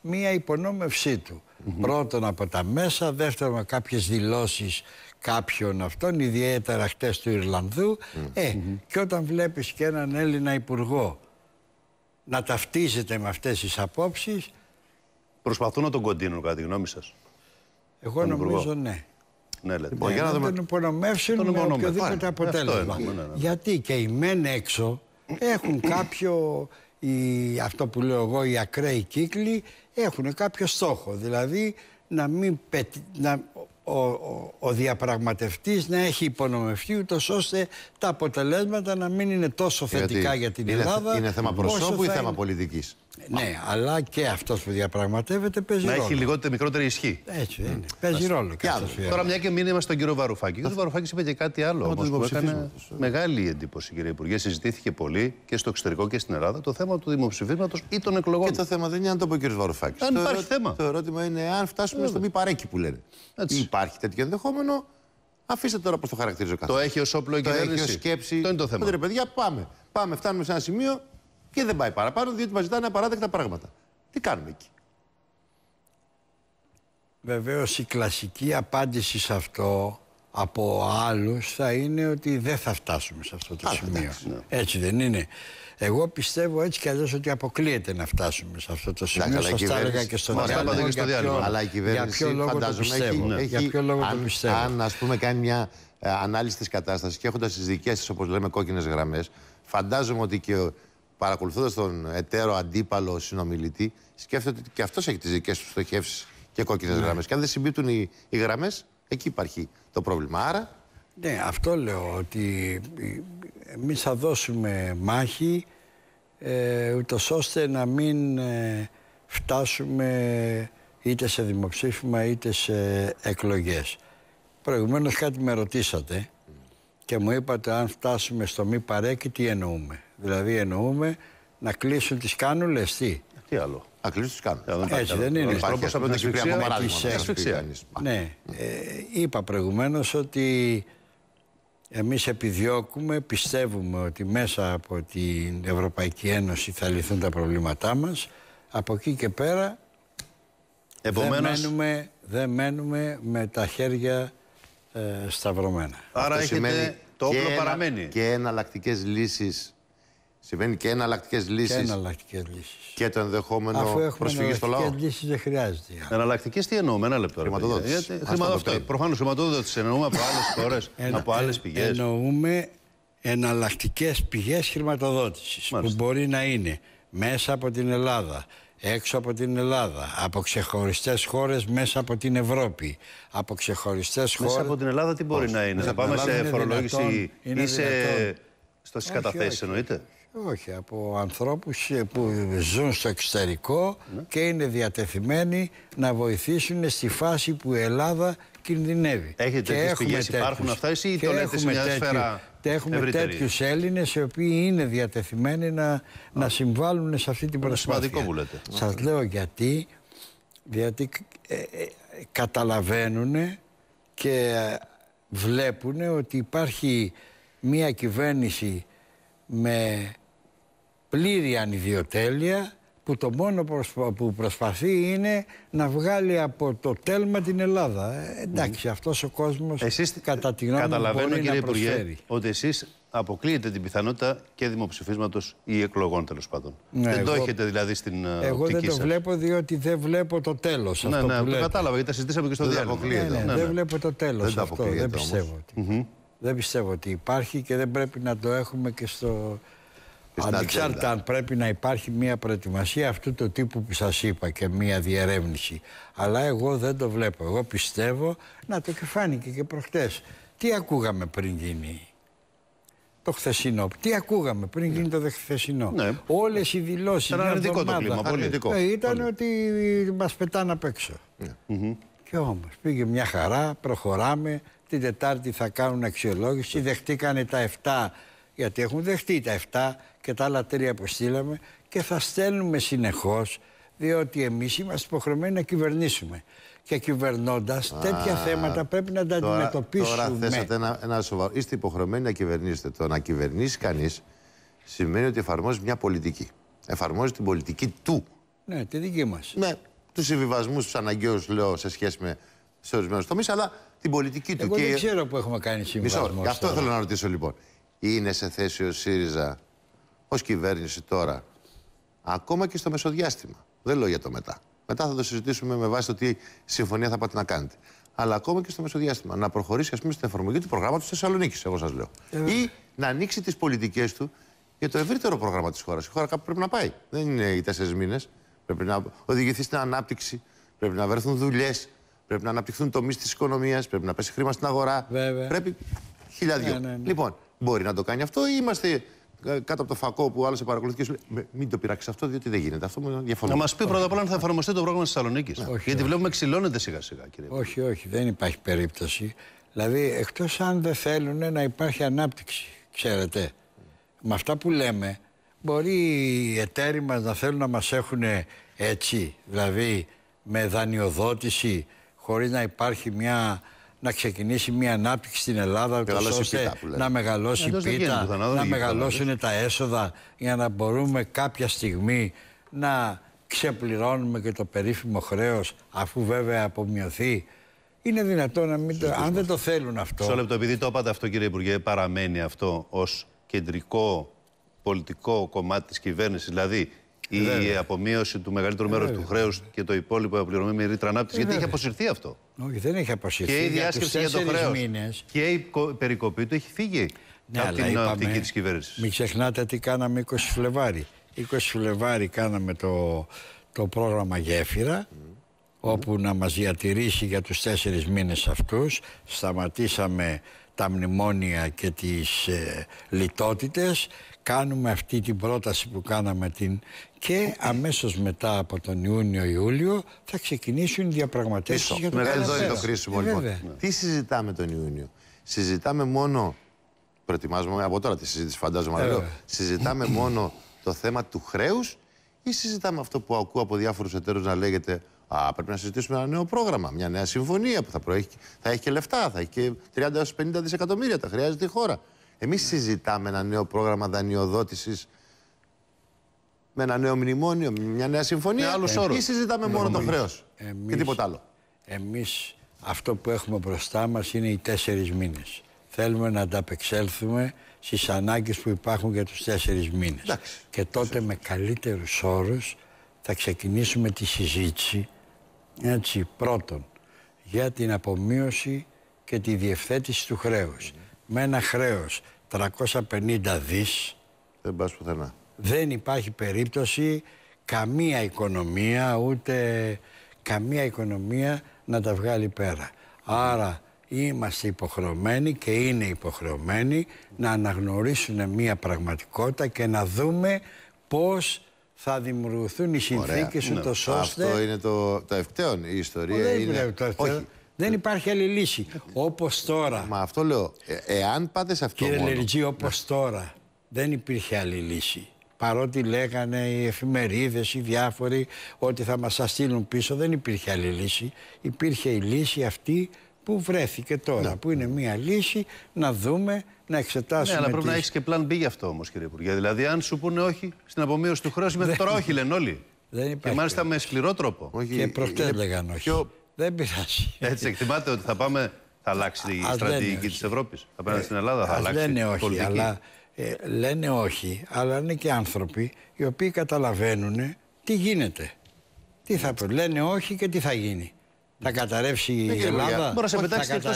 μία υπονόμευσή του. Πρώτον από τα μέσα, δεύτερον με κάποιες δηλώσεις κάποιων αυτών, ιδιαίτερα χτες του Ιρλανδού. Ε, mm και όταν βλέπεις και έναν Έλληνα υπουργό να ταυτίζεται με αυτές τις απόψεις... Προσπαθούν να τον κοντίνουν κατά τη γνώμη σας. Εγώ νομίζω ναι. Ναι, λέτε. Ναι, για να δούμε... τον υπονομεύσουν με οποιοδήποτε αποτέλεσμα. Ναι, ναι. Γιατί και οι μεν έξω έχουν κάποιο οι, αυτό που λέω εγώ, οι ακραίοι κύκλοι έχουν κάποιο στόχο. Δηλαδή να μην πετύ, να, ο, ο, διαπραγματευτής να έχει υπονομευτεί ούτως ώστε τα αποτελέσματα να μην είναι τόσο ε, θετικά για την Ελλάδα. Είναι θέμα προσώπου ή θέμα είναι... πολιτικής. Ναι, αλλά και αυτός που διαπραγματεύεται παίζει να ρόλο. Να έχει λιγότερη, μικρότερη ισχύ. Έτσι mm. είναι. Παίζει Άς, ρόλο. Και άλλο. Τώρα, μια και μήνυμα στον κύριο Βαρουφάκη. Ο κύριο Βαρουφάκης είπε και κάτι άλλο όμως, που έκανε μεγάλη εντύπωση, κύριε Υπουργέ. Συζητήθηκε πολύ και στο εξωτερικό και στην Ελλάδα το θέμα του δημοψηφίσματος ή των εκλογών. Και το θέμα δεν είναι αν το πει ο κύριος Βαρουφάκης. Αν το υπάρχει θέμα. Το ερώτημα είναι αν φτάσουμε στο μη παρέκει που λένε. Έτσι. Υπάρχει τέτοιο ενδεχόμενο. Αφήστε τώρα πώς το χαρακτηρίζω καθόλου. Το έχει ως όπλο η κυβέρνηση. έχει ως σκέψη. Το είναι το θέμα. πάμε. Πάμε, φτάνουμε σε ένα σημείο και δεν πάει παραπάνω, διότι μας ζητάνε απαράδεκτα πράγματα. Τι κάνουμε εκεί. Βεβαίως η κλασική απάντηση σε αυτό από άλλους θα είναι ότι δεν θα φτάσουμε σε αυτό το σημείο. Ναι. Έτσι δεν είναι. Εγώ πιστεύω έτσι κι αλλιώς ότι αποκλείεται να φτάσουμε σε αυτό το σημείο. Σα τα έλεγα και στο διάλογο. Αλλά η κυβέρνηση για ποιο λόγο το πιστεύω. λόγο αν, το πιστεύω. Αν ας πούμε κάνει μια ε, ανάλυση της κατάστασης και έχοντας τις δικές της, όπως λέμε κόκκινες γραμμές, φαντάζομαι ότι και παρακολουθώντας τον εταίρο αντίπαλο συνομιλητή, σκέφτεται ότι και αυτός έχει τις δικές του στοχεύσεις και κόκκινες ναι. γραμμές. Και αν δεν συμπίπτουν οι, οι γραμμές, εκεί υπάρχει το πρόβλημα. Άρα. Ναι, αυτό λέω ότι εμείς θα δώσουμε μάχη ε, ώστε να μην ε, φτάσουμε είτε σε δημοψήφισμα είτε σε εκλογές. Προηγουμένως κάτι με ρωτήσατε και μου είπατε αν φτάσουμε στο μη παρέκει τι εννοούμε. Δηλαδή εννοούμε να κλείσουν τις κάνουλες, τι. Τι άλλο. Να κλείσουν τις κάνουλες. Έτσι δεν είναι. Τρόπος από την Ναι. Ε, είπα προηγουμένως ότι εμείς επιδιώκουμε, πιστεύουμε ότι μέσα από την Ευρωπαϊκή Ένωση θα λυθούν τα προβλήματά μας. Από εκεί και πέρα Επομένως... δεν, μένουμε, με τα χέρια ε, σταυρωμένα. Άρα Το όπλο παραμένει. Και εναλλακτικές λύσεις Συμβαίνει και εναλλακτικές λύσει. Και εναλλακτικές λύσεις. Και το ενδεχόμενο προσφυγής στο λαό. Εναλλακτικέ λύσεις δεν χρειάζεται. Εναλλακτικές τι εννοούμε, ένα λεπτό. Χρηματοδότηση. Προφανώς χρηματοδότησης εννοούμε από άλλες χώρες, από άλλες πηγές. Εννοούμε εναλλακτικές πηγές χρηματοδότησης που μπορεί να είναι μέσα από την Ελλάδα, έξω από την Ελλάδα, από ξεχωριστές χώρες μέσα από την Ευρώπη, από ξεχωριστές χώρε. Μέσα από την Ελλάδα τι μπορεί Πώς. να είναι, Θα πάμε σε φορολόγηση ή σε. Στι καταθέσει εννοείται. Όχι, από ανθρώπους που ζουν στο εξωτερικό ναι. και είναι διατεθειμένοι να βοηθήσουν στη φάση που η Ελλάδα κινδυνεύει. Έχετε τέτοιες πηγές, υπάρχουν αυτά ή το λέτε σε μια τέτοιου, σφαίρα Έχουμε τέτοιους Έλληνες οι οποίοι είναι διατεθειμένοι να, να συμβάλλουν σε αυτή την προσπάθεια. Είναι που λέτε. Σας λέω γιατί, γιατί ε, ε, καταλαβαίνουν και βλέπουν ότι υπάρχει μια κυβέρνηση με πλήρη ανιδιοτέλεια που το μόνο που προσπαθεί είναι να βγάλει από το τέλμα την Ελλάδα. Ε, εντάξει, mm. αυτός ο κόσμος εσείς, κατά τη γνώμη καταλαβαίνω, μπορεί κύριε Υπουργέ, ότι εσείς αποκλείετε την πιθανότητα και δημοψηφίσματος ή εκλογών τέλος πάντων. Ναι, δεν το έχετε δηλαδή στην ε, Εγώ δεν το βλέπω διότι δεν βλέπω το τέλος. Ναι, αυτό ναι, που το κατάλαβα γιατί τα συζητήσαμε και στο διάλογο. Ναι, ναι, δεν ναι. βλέπω το τέλος. αυτό. δεν πιστεύω. Ότι, Δεν πιστεύω ότι υπάρχει και δεν πρέπει να το έχουμε και στο, Ανεξάρτητα αν πρέπει να υπάρχει μια προετοιμασία αυτού του τύπου που σας είπα και μια διερεύνηση. Αλλά εγώ δεν το βλέπω. Εγώ πιστεύω, να το και φάνηκε και προχτές. Τι ακούγαμε πριν γίνει το χθεσινό. Τι ακούγαμε πριν γίνει το χθεσινό. Ναι. Όλες οι δηλώσεις. Ήταν αρνητικό το κλίμα. Ναι, ήταν Πολύ. ότι μας πετάνε απ' έξω. Ναι. Και όμως πήγε μια χαρά, προχωράμε. Την Τετάρτη θα κάνουν αξιολόγηση. Δεχτήκανε τα 7 γιατί έχουν δεχτεί τα 7 και τα άλλα 3 που στείλαμε και θα στέλνουμε συνεχώς διότι εμείς είμαστε υποχρεωμένοι να κυβερνήσουμε. Και κυβερνώντας, τέτοια θέματα πρέπει να τα αντιμετωπίσουμε. Τώρα θέσατε ένα, ένα σοβαρό. Είστε υποχρεωμένοι να κυβερνήσετε. Το να κυβερνήσει κανείς σημαίνει ότι εφαρμόζει μια πολιτική. Εφαρμόζει την πολιτική του. Ναι, τη δική μας. Ναι, τους συμβιβασμούς τους αναγκαίους, λέω, σε σχέση με σε ορισμένους τομείς, αλλά την πολιτική του. Εγώ δεν ξέρω που έχουμε κάνει συμβιβασμό. αυτό θέλω να ρωτήσω λοιπόν ή είναι σε θέση ο ΣΥΡΙΖΑ ως κυβέρνηση τώρα, ακόμα και στο μεσοδιάστημα, δεν λέω για το μετά. Μετά θα το συζητήσουμε με βάση το τι συμφωνία θα πάτε να κάνετε. Αλλά ακόμα και στο μεσοδιάστημα. Να προχωρήσει, ας πούμε, στην εφαρμογή του προγράμματος Θεσσαλονίκης, εγώ σας λέω. Ε. Ή να ανοίξει τις πολιτικές του για το ευρύτερο πρόγραμμα της χώρας. Η χώρα κάπου πρέπει να πάει. Δεν είναι οι τέσσερις μήνες. Πρέπει να οδηγηθεί στην ανάπτυξη, πρέπει να βρεθούν δουλειές, πρέπει να αναπτυχθούν τομείς της οικονομίας, πρέπει να πέσει χρήμα στην αγορά. Πρέπει χιλιάδιο. Ναι, ναι, ναι. Λοιπόν, Μπορεί να το κάνει αυτό ή είμαστε ε, κάτω από το φακό που άλλο σε παρακολουθεί και σου λέει Μην το πειράξεις αυτό, διότι δεν γίνεται. Αυτό μου Να μας πει πρώτα απ' όλα αν θα εφαρμοστεί το πρόγραμμα τη Θεσσαλονίκη. Ναι. Γιατί όχι. βλέπουμε ξυλώνεται σιγά-σιγά, κύριε. Όχι, όχι, δεν υπάρχει περίπτωση. Δηλαδή, εκτός αν δεν θέλουν να υπάρχει ανάπτυξη, ξέρετε. Με αυτά που λέμε, μπορεί οι εταίροι μας να θέλουν να μας έχουν έτσι, δηλαδή με δανειοδότηση, χωρίς να υπάρχει μια να ξεκινήσει μια ανάπτυξη στην Ελλάδα ώστε να μεγαλώσει η πίτα, να μεγαλώσουν ναι. τα έσοδα για να μπορούμε κάποια στιγμή να ξεπληρώνουμε και το περίφημο χρέος αφού βέβαια απομειωθεί. Είναι δυνατό να μην το... Αν δεν το θέλουν αυτό... Σε λεπτό, επειδή το είπατε αυτό κύριε Υπουργέ, παραμένει αυτό ως κεντρικό πολιτικό κομμάτι της κυβέρνησης. Δηλαδή ε, η απομείωση του μεγαλύτερου ε, μέρους του χρέους και το υπόλοιπο πληρωμή με ρήτρα ανάπτυξης. Ε, Γιατί έχει αποσυρθεί αυτό. Όχι, δεν έχει αποσυρθεί. Και η διάσκεψη για, το χρέο. Και η περικοπή του έχει φύγει ναι, από την οπτική της κυβέρνησης. Μην ξεχνάτε τι κάναμε 20 Φλεβάρι. 20 Φλεβάρι κάναμε το, το πρόγραμμα Γέφυρα όπου να μας διατηρήσει για τους τέσσερις μήνες αυτούς. Σταματήσαμε τα μνημόνια και τις ε, λιτότητες. Κάνουμε αυτή την πρόταση που κάναμε την και αμέσως μετά από τον Ιούνιο-Ιούλιο θα ξεκινήσουν οι διαπραγματεύσεις για το Μεγάλη είναι το ε, λοιπόν. Τι συζητάμε τον Ιούνιο. Συζητάμε μόνο, προετοιμάζουμε από τώρα τη συζήτηση φαντάζομαι, ε, συζητάμε μόνο το θέμα του χρέους ή συζητάμε αυτό που ακούω από διάφορους εταίρους να λέγεται Α, πρέπει να συζητήσουμε ένα νέο πρόγραμμα, μια νέα συμφωνία που θα, προέχει, θα έχει και λεφτά, θα έχει και 30 50 δισεκατομμύρια, τα χρειάζεται η χώρα. Εμείς συζητάμε ένα νέο πρόγραμμα δανειοδότησης με ένα νέο μνημόνιο, μια νέα συμφωνία. ναι, όρου. Ή συζητάμε μόνο το χρέος και τίποτα άλλο. Εμείς αυτό που έχουμε μπροστά μας είναι οι τέσσερις μήνες. Θέλουμε να ανταπεξέλθουμε στις ανάγκες που υπάρχουν για τους τέσσερις μήνες. Και τότε με καλύτερους όρους θα ξεκινήσουμε τη συζήτηση έτσι, πρώτον, για την απομείωση και τη διευθέτηση του χρέους. Με ένα χρέος 350 δις... Δεν Δεν υπάρχει περίπτωση καμία οικονομία, ούτε καμία οικονομία να τα βγάλει πέρα. Άρα είμαστε υποχρεωμένοι και είναι υποχρεωμένοι να αναγνωρίσουν μια πραγματικότητα και να δούμε πώς θα δημιουργηθούν οι συνθήκες ναι. ούτως ώστε. Αυτό είναι το, το ευκταίο. Η ιστορία δεν είναι. Όχι. Δεν υπάρχει άλλη λύση. Όπως τώρα. Μα αυτό λέω. Ε, εάν πάτε σε αυτό. Κύριε Λεριτζή, ναι. όπως τώρα δεν υπήρχε άλλη λύση. Παρότι λέγανε οι εφημερίδες, οι διάφοροι, ότι θα μας στείλουν πίσω, δεν υπήρχε άλλη λύση. Υπήρχε η λύση αυτή που βρέθηκε τώρα, ναι. που είναι μια λύση να δούμε να εξετάσουμε. Ναι, αλλά πρέπει τις... να έχεις και πλάν B γι' αυτό όμως, κύριε Υπουργέ. Δηλαδή, αν σου πούνε όχι στην απομείωση του χρέου, με τώρα όχι λένε όλοι. Δεν Και μάλιστα με σκληρό τρόπο. Όχι, και προχτές λέγανε όχι. Πιο... Δεν πειράζει. Έτσι, εκτιμάτε ότι θα πάμε. Θα αλλάξει η στρατηγική της Ευρώπης. Θα πάμε ε, στην Ελλάδα, θα αλλάξει. Λένε όχι, αλλά ε, λένε όχι, αλλά είναι και άνθρωποι οι οποίοι καταλαβαίνουν τι γίνεται. Τι θα πω. λένε όχι και τι θα γίνει. Θα καταρρεύσει η Ελλάδα. Μπορεί να σε πετάξει εκτός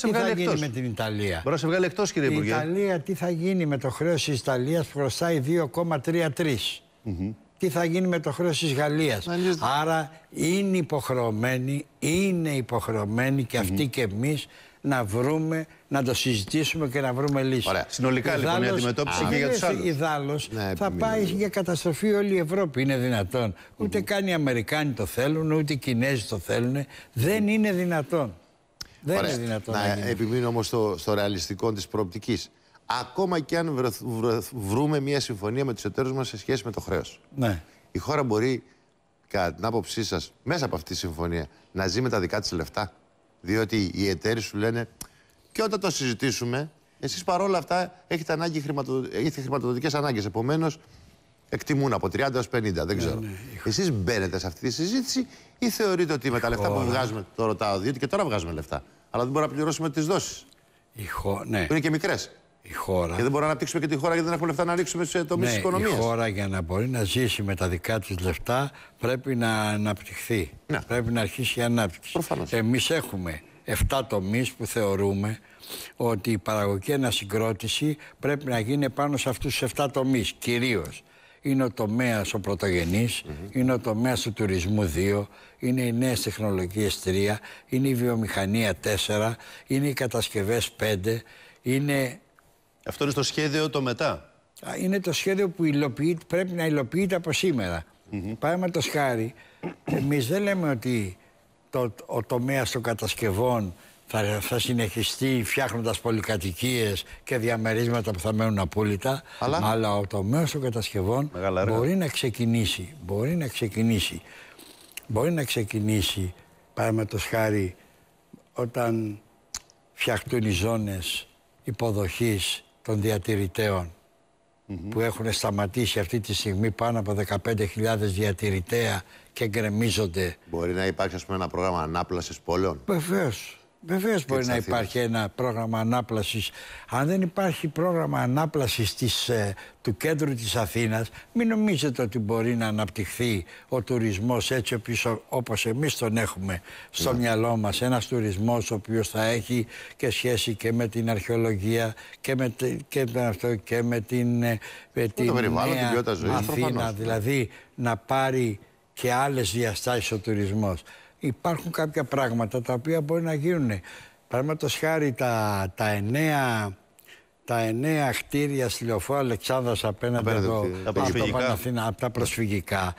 Τι θα γίνει με την Ιταλία. Μπορεί να σε βγάλει εκτός, κύριε Υπουργέ. Η Ιταλία, τι θα γίνει με το χρέος της Ιταλίας που χρωστάει 2,33. Τι θα γίνει με το χρέος της Γαλλίας. Άρα είναι υποχρεωμένοι, είναι υποχρεωμένοι και αυτοί mm-hmm. και εμείς να βρούμε, να το συζητήσουμε και να βρούμε λύση. Ωραία. Συνολικά λοιπόν η αντιμετώπιση και για τους άλλους. Ιδάλως ναι, θα πάει για καταστροφή όλη η Ευρώπη. Είναι δυνατόν. Ούτε mm καν οι Αμερικάνοι το θέλουν, ούτε οι Κινέζοι το θέλουν. Δεν είναι δυνατόν. Δεν είναι δυνατόν. Να, να επιμείνω όμως στο, στο ρεαλιστικό της προοπτικής. Ακόμα και αν βρούμε μια συμφωνία με τους εταίρους μας σε σχέση με το χρέος. Ναι. Η χώρα μπορεί, κατά την άποψή σας, μέσα από αυτή τη συμφωνία να ζει με τα δικά της λεφτά. Διότι οι εταίροι σου λένε και όταν το συζητήσουμε, εσείς παρόλα αυτά έχετε, ανάγκη χρηματοδο... έχετε χρηματοδοτικές ανάγκες. Επομένως, εκτιμούν από 30 έω 50, δεν ναι, ξέρω. Ναι, Εσείς μπαίνετε σε αυτή τη συζήτηση ή θεωρείτε ότι με τα λεφτά που βγάζουμε, το ρωτάω, διότι και τώρα βγάζουμε λεφτά, αλλά δεν μπορούμε να πληρώσουμε τις δόσεις. Ναι. Που είναι και μικρές. Η χώρα. Και δεν μπορούμε να αναπτύξουμε και τη χώρα γιατί δεν έχουμε λεφτά να ρίξουμε σε τομείς ναι, οικονομία. Η χώρα για να μπορεί να ζήσει με τα δικά της λεφτά πρέπει να αναπτυχθεί. Ναι. Πρέπει να αρχίσει η ανάπτυξη. Εμείς έχουμε 7 τομείς που θεωρούμε ότι η παραγωγική ανασυγκρότηση πρέπει να γίνει πάνω σε αυτούς τους 7 τομείς κυρίως. Είναι ο τομέας ο πρωτογενη είναι ο τομέας του τουρισμού 2, είναι οι νέες τεχνολογίες 3, είναι η βιομηχανία 4, είναι οι κατασκευές 5, είναι αυτό είναι το σχέδιο το μετά. Είναι το σχέδιο που πρέπει να υλοποιείται από σήμερα. Mm-hmm. το σχάρι, εμείς δεν λέμε ότι το, ο τομέας των κατασκευών θα, συνεχιστεί φτιάχνοντας πολυκατοικίες και διαμερίσματα που θα μένουν απόλυτα. Αλλά, αλλά ο τομέας των κατασκευών μπορεί να ξεκινήσει. Μπορεί να ξεκινήσει. Μπορεί να ξεκινήσει, το χάρη, όταν φτιαχτούν οι ζώνες υποδοχής των διατηρητέων που έχουν σταματήσει αυτή τη στιγμή πάνω από 15.000 διατηρητέα και γκρεμίζονται. Μπορεί να υπάρξει ας πούμε, ένα πρόγραμμα ανάπλασης πόλεων. Βεβαίως. Βεβαίως μπορεί να υπάρχει ένα πρόγραμμα ανάπλασης. Αν δεν υπάρχει πρόγραμμα ανάπλασης ε, του κέντρου της Αθήνας, μην νομίζετε ότι μπορεί να αναπτυχθεί ο τουρισμός έτσι όπως εμείς τον έχουμε στο ναι. μυαλό μας. Ένας τουρισμός ο οποίος θα έχει και σχέση και με την αρχαιολογία και με, και αυτό και με την. Ε, με το περιβάλλον, την ποιότητα ζωής. Αθήνα, δηλαδή να πάρει και άλλες διαστάσεις ο τουρισμός υπάρχουν κάποια πράγματα τα οποία μπορεί να γίνουν. Παραδείγματος χάρη τα, τα εννέα τα εννέα χτίρια στη λεωφόρα Αλεξάνδρας απέναντι εδώ από, το Παναθήνα, από τα προσφυγικά.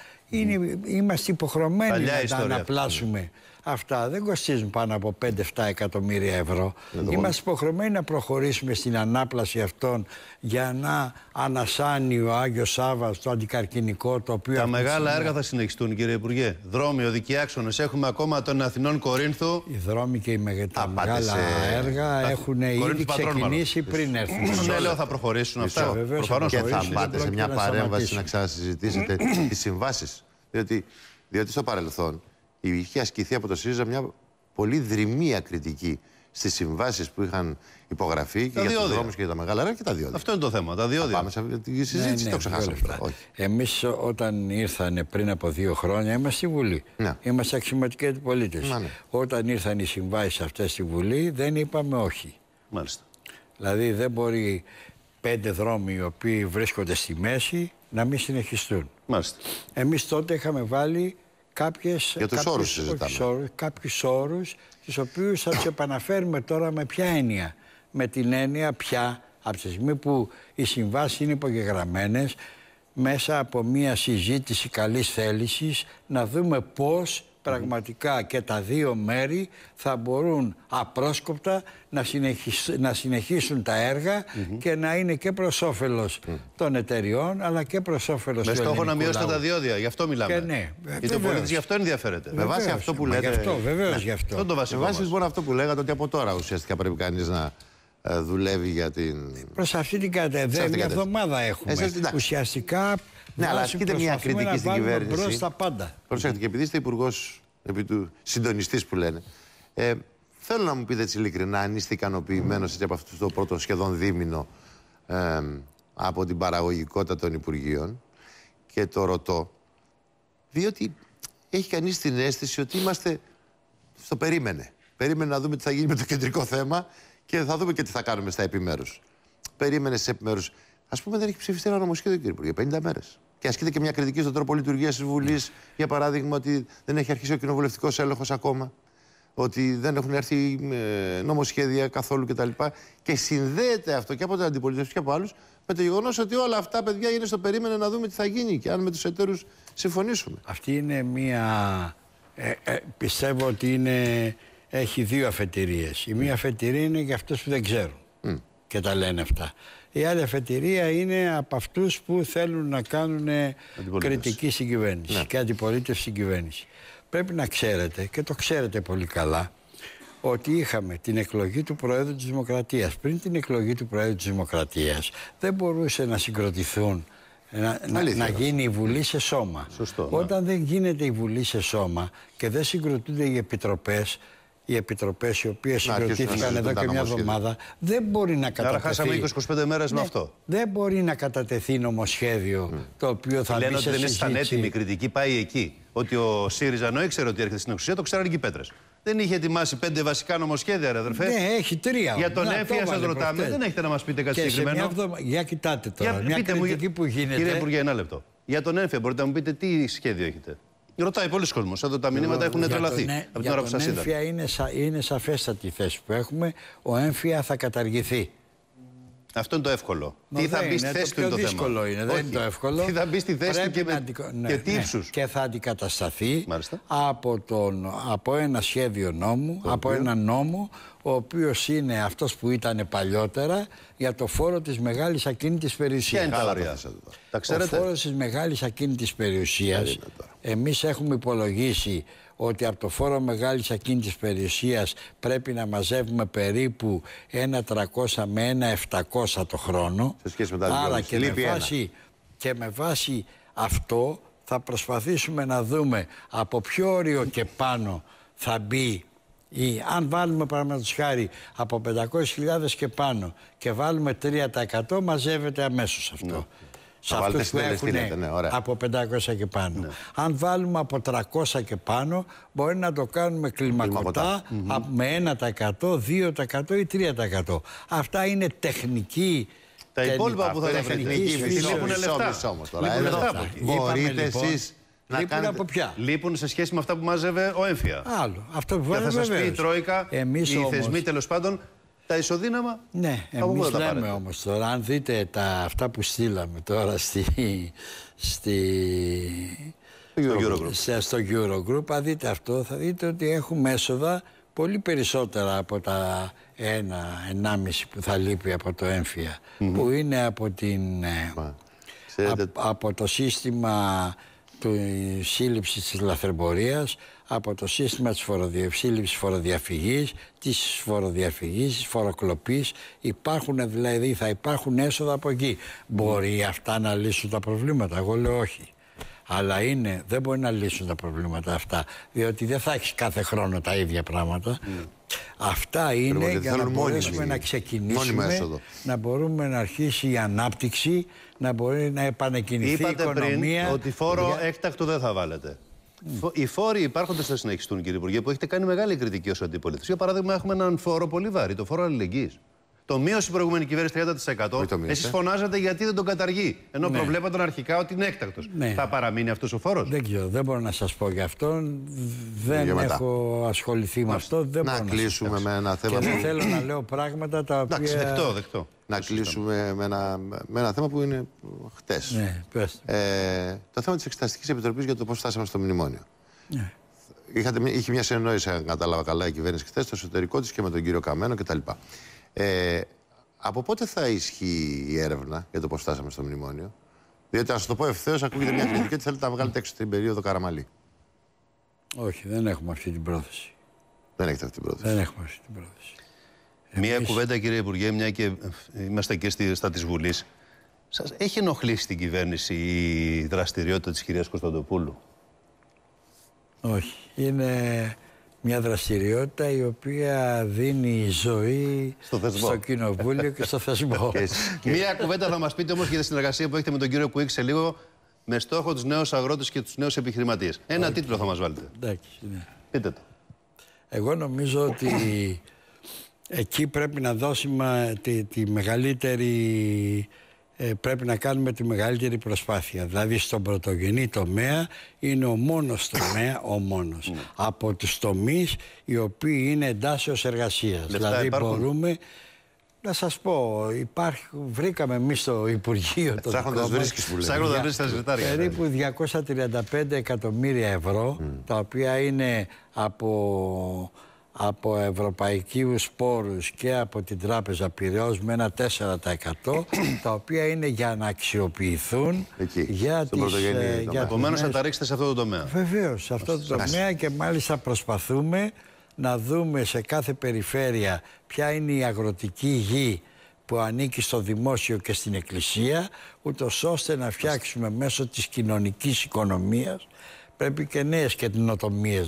είμαστε υποχρεωμένοι να τα αναπλάσουμε. Αυτά δεν κοστίζουν πάνω από 5-7 εκατομμύρια ευρώ. Ε, Είμαστε υποχρεωμένοι να προχωρήσουμε στην ανάπλαση αυτών για να ανασάνει ο Άγιος Σάβα το αντικαρκυνικό το οποίο. Τα μεγάλα έργα θα συνεχιστούν, κύριε Υπουργέ. Δρόμοι, οδικοί άξονες. Έχουμε ακόμα τον Αθηνών Κορίνθου. Οι δρόμοι και οι μεγετα... τα μεγάλα έργα έχουν ήδη ξεκινήσει πριν έρθουν. Ναι, λέω θα προχωρήσουν αυτά. Προφανώ και θα πάτε σε μια παρέμβαση να ξανασυζητήσετε τις συμβάσεις. Διότι στο παρελθόν είχε ασκηθεί από το ΣΥΡΙΖΑ μια πολύ δρυμία κριτική στις συμβάσεις που είχαν υπογραφεί και διόδια. για τους δρόμους και για τα μεγάλα ρεύματα και τα διόδια. Αυτό είναι το θέμα. Τα διόδια. πάμε σε τη ναι, συζήτηση, ναι, ναι, το ξεχάσαμε. Εμείς όταν ήρθαν πριν από δύο χρόνια, είμαστε στη Βουλή. Ναι. Είμαστε αξιωματικοί αντιπολίτες. Ναι. Όταν ήρθαν οι συμβάσεις αυτές στη Βουλή, δεν είπαμε όχι. Μάλιστα. Δηλαδή δεν μπορεί πέντε δρόμοι οι οποίοι βρίσκονται στη μέση να μην συνεχιστούν. Μάλιστα. Εμείς τότε είχαμε βάλει κάποιες, Για τους όρους συζητάμε. Όρους, κάποιους όρους, οποίους θα τους επαναφέρουμε τώρα με ποια έννοια. Με την έννοια πια, από τη στιγμή που οι συμβάσεις είναι υπογεγραμμένες, μέσα από μια συζήτηση καλής θέλησης, να δούμε πώς πραγματικά και τα δύο μέρη θα μπορούν απρόσκοπτα να, συνεχίσουν, τα εργα και να είναι και προς όφελος των εταιριών αλλά και προς όφελος Με στόχο να μειώσετε τα διόδια, γι' αυτό μιλάμε. Και ναι, βεβαίως. το πολίτη γι' αυτό ενδιαφέρεται. Βεβαίως. Με βάση αυτό που λέτε. Γι' αυτό, ναι. γι' αυτό. Αυτό το μόνο λοιπόν αυτό που λέγατε ότι από τώρα ουσιαστικά πρέπει κανείς να ε, δουλεύει για την. Προ αυτή την κατεύθυνση. Μια εβδομάδα έχουμε. Εσείς, ουσιαστικά ναι, αλλά ασκείται μια κριτική στην κυβέρνηση. Προ τα πάντα. Προσέξτε, και επειδή είστε υπουργός επί του συντονιστής που λένε. Ε, θέλω να μου πείτε έτσι ειλικρινά, αν είστε ικανοποιημένος από αυτό το πρώτο σχεδόν δίμηνο ε, από την παραγωγικότητα των Υπουργείων και το ρωτώ, διότι έχει κανείς την αίσθηση ότι είμαστε στο περίμενε. Περίμενε να δούμε τι θα γίνει με το κεντρικό θέμα και θα δούμε και τι θα κάνουμε στα επιμέρους. Περίμενε σε επιμέρους. Ας πούμε δεν έχει ψηφιστεί ένα νομοσχέδιο κύριε Υπουργέ, 50 μέρες. Και ασκείται και μια κριτική στον τρόπο λειτουργίας της Βουλής, ναι. για παράδειγμα, ότι δεν έχει αρχίσει ο κοινοβουλευτικός έλεγχος ακόμα, ότι δεν έχουν έρθει ε, νομοσχέδια καθόλου κτλ. Και συνδέεται αυτό και από την αντιπολίτευση και από άλλους με το γεγονός ότι όλα αυτά παιδιά είναι στο περίμενε να δούμε τι θα γίνει και αν με τους εταίρους συμφωνήσουμε. Αυτή είναι μια. Ε, ε, πιστεύω ότι είναι, έχει δύο αφετηρίες. Η μία αφετηρία είναι για αυτούς που δεν ξέρουν και τα λένε αυτά. Η άλλη αφετηρία είναι από αυτούς που θέλουν να κάνουν κριτική στην ναι. και αντιπολίτευση κυβέρνηση. Πρέπει να ξέρετε και το ξέρετε πολύ καλά ότι είχαμε την εκλογή του Προέδρου της Δημοκρατίας. Πριν την εκλογή του Προέδρου της Δημοκρατίας δεν μπορούσε να συγκροτηθούν να, να, γίνει η Βουλή σε σώμα. Ναι. Όταν δεν γίνεται η Βουλή σε σώμα και δεν συγκροτούνται οι επιτροπές οι επιτροπές οι οποίες συγκροτήθηκαν εδώ και μια εβδομάδα δεν μπορεί να κατατεθεί. Άρα 20-25 μέρε ναι, με αυτό. Δεν μπορεί να κατατεθεί νομοσχέδιο mm. το οποίο θα Λένε ότι δεν ήταν έτοιμη η κριτική, πάει εκεί. Ότι ο ΣΥΡΙΖΑ νο ήξερε ότι έρχεται στην εξουσία, το ξέραν και οι πέτρες. Δεν είχε ετοιμάσει πέντε βασικά νομοσχέδια, ρε αδερφέ. Ναι, έχει τρία. Για τον Έφια σα ρωτάμε, δεν έχετε να μας πείτε κάτι συγκεκριμένο. Σε Για κοιτάτε τώρα. Για, μια κριτική μου, που γίνεται. Κύριε Υπουργέ, ένα λεπτό. Για τον Έφια, μπορείτε να μου πείτε τι σχέδιο έχετε. Ρωτάει πολλοί κόσμος. Εδώ τα μηνύματα έχουν τρελαθεί από την ώρα που σα Έμφυα είναι, είναι σαφέστατη η θέση που έχουμε. Ο Έμφυα θα καταργηθεί. Αυτό είναι το εύκολο. τι θα μπει στη θέση του είναι το θέμα. δύσκολο είναι, δεν είναι το εύκολο. Τι θα μπει στη θέση του και, και ναι, τι ναι, Και θα αντικατασταθεί από, τον, από ένα σχέδιο νόμου, από ένα νόμο, ο οποίος είναι αυτός που ήταν παλιότερα για το φόρο της μεγάλης ακίνητης περιουσίας. Ποια είναι τα Τώρα Ο φόρος της μεγάλης ακίνητης περιουσίας, εμείς έχουμε υπολογίσει ότι από το φόρο μεγάλης ακίνητης περιουσίας πρέπει να μαζεύουμε περίπου ένα 300 με ένα 700 το χρόνο. Σε σχέση με τα Άρα και με, βάση, και με βάση αυτό θα προσπαθήσουμε να δούμε από ποιο όριο και πάνω θα μπει ή αν βάλουμε παραδείγματος χάρη από 500.000 και πάνω και βάλουμε 3% μαζεύεται αμέσως αυτό. Ναι σε αυτού που έχουν ναι, από 500 και πάνω. Ναι. Αν βάλουμε από 300 και πάνω, μπορεί να το κάνουμε κλιμακωτά με 1%, 2% ή 3%. Αυτά είναι τεχνική τα υπόλοιπα που θα τα βρείτε λείπουν λεφτά. Όμως, τώρα. Λείπουν λεφτά λοιπόν, να λείπουν κάνετε... από ποια. Λείπουν σε σχέση με αυτά που μάζευε ο Έμφυα. Άλλο. Αυτό που βέβαια. Και θα σας πει η Τρόικα, οι όμως... θεσμοί τέλος πάντων, τα ισοδύναμα. Ναι, εμείς λέμε όμως τώρα, αν δείτε τα, αυτά που στείλαμε τώρα στη, στη, στο, Eurogroup. στο Eurogroup, αν δείτε αυτό, θα δείτε ότι έχουμε έσοδα πολύ περισσότερα από τα ένα 15 που θα λείπει από το εμφυα που είναι από, την, ε, από το σύστημα του σύλληψη της λαθρεμπορίας, από το σύστημα της φοροδιευσύλληψης φοροδιαφυγής, της φοροδιαφυγής, της φοροκλοπής. Υπάρχουν δηλαδή, θα υπάρχουν έσοδα από εκεί. Μπορεί αυτά να λύσουν τα προβλήματα. Εγώ λέω όχι. Αλλά είναι, δεν μπορεί να λύσουν τα προβλήματα αυτά. Διότι δεν θα έχεις κάθε χρόνο τα ίδια πράγματα. Ναι. Αυτά είναι για να μπορέσουμε να ξεκινήσουμε, να μπορούμε να αρχίσει η ανάπτυξη, να μπορεί να επανεκκινηθεί η οικονομία. Είπατε πριν ότι φόρο για... έκτακτο δεν θα βάλετε. Οι φόροι υπάρχοντες θα συνεχιστούν, κύριε Υπουργέ, που έχετε κάνει μεγάλη κριτική ως αντιπολίτευση. Για παράδειγμα, έχουμε έναν φόρο πολύ βαρύ, το φόρο αλληλεγγύης. Το μείωσε η προηγούμενη κυβέρνηση 30%. Εσείς φωνάζατε γιατί δεν τον καταργεί. Ενώ ναι. αρχικά ότι είναι έκτακτος. Ναι. Θα παραμείνει αυτός ο φόρος. Δεν ξέρω, δεν μπορώ να σας πω γι' αυτό. Δεν έχω ασχοληθεί με αυτό. Δεν να κλείσουμε με ένα θέμα. Και δεν θέλω να λέω πράγματα τα οποία. Εντάξει, δεκτό, δεκτό. Να κλείσουμε με ένα, με ένα θέμα που είναι χτες. Ναι, ε, το θέμα της Εξεταστικής Επιτροπής για το πώς φτάσαμε στο μνημόνιο. Ναι. είχε μια συνεννόηση, αν κατάλαβα καλά, η κυβέρνηση χθε στο εσωτερικό της και με τον κύριο Καμένο κτλ. Ε, από πότε θα ισχύει η έρευνα για το πώς φτάσαμε στο μνημόνιο, Διότι αν σας το πω ευθέως, ακούγεται μια κριτική ότι θέλετε να βγάλετε έξω την περίοδο Καραμαλή. Όχι, δεν έχουμε αυτή την πρόθεση. Δεν έχετε αυτή την πρόθεση. Δεν έχουμε αυτή την πρόθεση. Μια κουβέντα, κύριε Υπουργέ, μια και είμαστε και στη, στα της Βουλής. Σας έχει ενοχλήσει την κυβέρνηση η δραστηριότητα της κυρίας Κωνσταντοπούλου. Όχι. Είναι μια δραστηριότητα η οποία δίνει ζωή στο, θεσμό. στο κοινοβούλιο και στο θεσμό. μια κουβέντα θα μας πείτε όμως για τη συνεργασία που έχετε με τον κύριο Κουίξ σε λίγο με στόχο τους νέους αγρότες και τους νέους επιχειρηματίες. Ένα τίτλο θα μας βάλετε. Εντάξει, ναι. Πείτε το. Εγώ νομίζω ότι εκεί πρέπει να δώσουμε τη, τη μεγαλύτερη ε, πρέπει να κάνουμε τη μεγαλύτερη προσπάθεια. Δηλαδή στον πρωτογενή τομέα είναι ο μόνος τομέα, ο μόνος. Ναι. Από τους τομείς οι οποίοι είναι εντάσσεως εργασίας. δηλαδή μπορούμε... Να σας πω, υπάρχει, βρήκαμε εμείς στο Υπουργείο ε, των Ψάχνοντα βρίσκεις, που Ψάχνοντα βρίσκει τα ζητάρια. Περίπου 235 εκατομμύρια ευρώ, τα οποία είναι από από ευρωπαϊκούς πόρους και από την Τράπεζα Πυραιός με ένα 4% τα οποία είναι για να αξιοποιηθούν ε, για τις... Επομένως για θα τα ρίξετε σε αυτό το τομέα. Βεβαίως, σε αυτό το τομέα και μάλιστα προσπαθούμε να δούμε σε κάθε περιφέρεια ποια είναι η αγροτική γη που ανήκει στο δημόσιο και στην εκκλησία ούτως ώστε να φτιάξουμε μέσω της κοινωνικής οικονομίας πρέπει και νέες και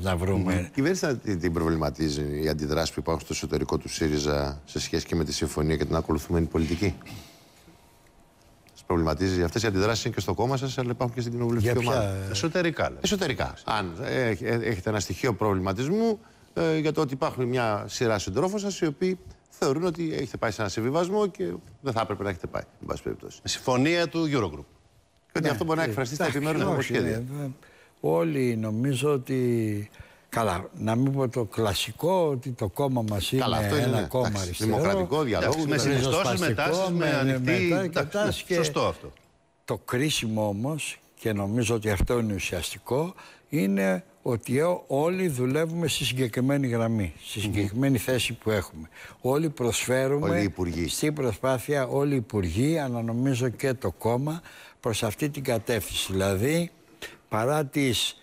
να βρούμε. Η κυβέρνηση την προβληματίζει οι αντιδράσει που υπάρχουν στο εσωτερικό του ΣΥΡΙΖΑ σε σχέση και με τη συμφωνία και την ακολουθούμενη πολιτική. Σας προβληματίζει. Αυτές οι αντιδράσεις είναι και στο κόμμα σας, αλλά υπάρχουν και στην κοινοβουλευτική ομάδα. Ε, Εσωτερικά. Εσωτερικά. Αν ε, έχετε ένα στοιχείο προβληματισμού ε, για το ότι υπάρχουν μια σειρά συντρόφων σας οι οποίοι θεωρούν ότι έχετε πάει σε ένα συμβιβασμό και δεν θα έπρεπε να έχετε πάει, Συμφωνία του Eurogroup. Και ότι ναι, αυτό μπορεί να εκφραστεί στα επιμέρου νομοσχέδια. Ε, όλοι νομίζω ότι... Καλά, να μην πω το κλασικό ότι το κόμμα μας είναι ένα είναι, κόμμα αριστερό. Δημοκρατικό διαλόγο, με συνιστώσεις, με τάσεις, με ανοιχτή. Ναι, σωστό αυτό. Το κρίσιμο όμως, και νομίζω ότι αυτό είναι ουσιαστικό, είναι ότι όλοι δουλεύουμε στη συγκεκριμένη γραμμή, στη συγκεκριμένη θέση που έχουμε. Όλοι προσφέρουμε όλοι στην προσπάθεια, όλοι οι υπουργοί, αλλά νομίζω και το κόμμα, προς αυτή την κατεύθυνση. Δηλαδή, παρά τις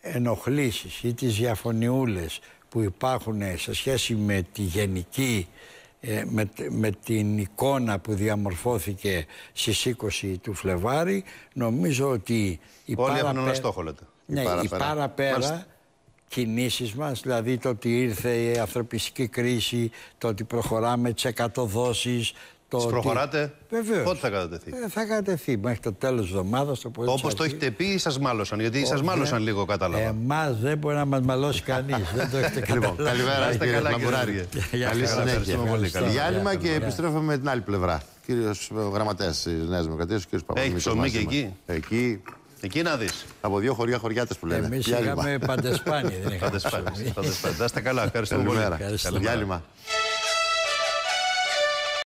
ενοχλήσεις ή τις διαφωνιούλες που υπάρχουν σε σχέση με τη γενική ε, με, με την εικόνα που διαμορφώθηκε στις 20 του Φλεβάρι νομίζω ότι η Όλοι έχουν στόχο λέτε. Ναι, η παραπέρα, η παραπέρα κινήσεις μας, δηλαδή το ότι ήρθε η ανθρωπιστική κρίση, το ότι προχωράμε τις 100 τι προχωράτε, πότε θα κατατεθεί. Ε, θα κατατεθεί μέχρι το τέλος της εβδομάδας. Όπως το έχετε πει ή σας μάλωσαν, γιατί σας ναι. μάλωσαν λίγο κατάλαβα. Εμάς δεν μπορεί να μας μαλώσει κανείς. δεν το έχετε λοιπόν, καταλάβει. Καλημέρα, είστε καλά κύριε Καλή συνέχεια. Διάλειμμα και επιστρέφουμε με την άλλη πλευρά. Κύριος ε, Γραμματέας της Νέας Δημοκρατίας, κύριος Παπαδάκη. Έχει ψωμί και εκεί. Εκεί Εκεί να δεις. Από δύο χωριά χωριάτες που λένε. Εμείς είχαμε παντεσπάνι. Παντεσπάνι. Να είστε καλά. Ευχαριστούμε πολύ. Καλημέρα.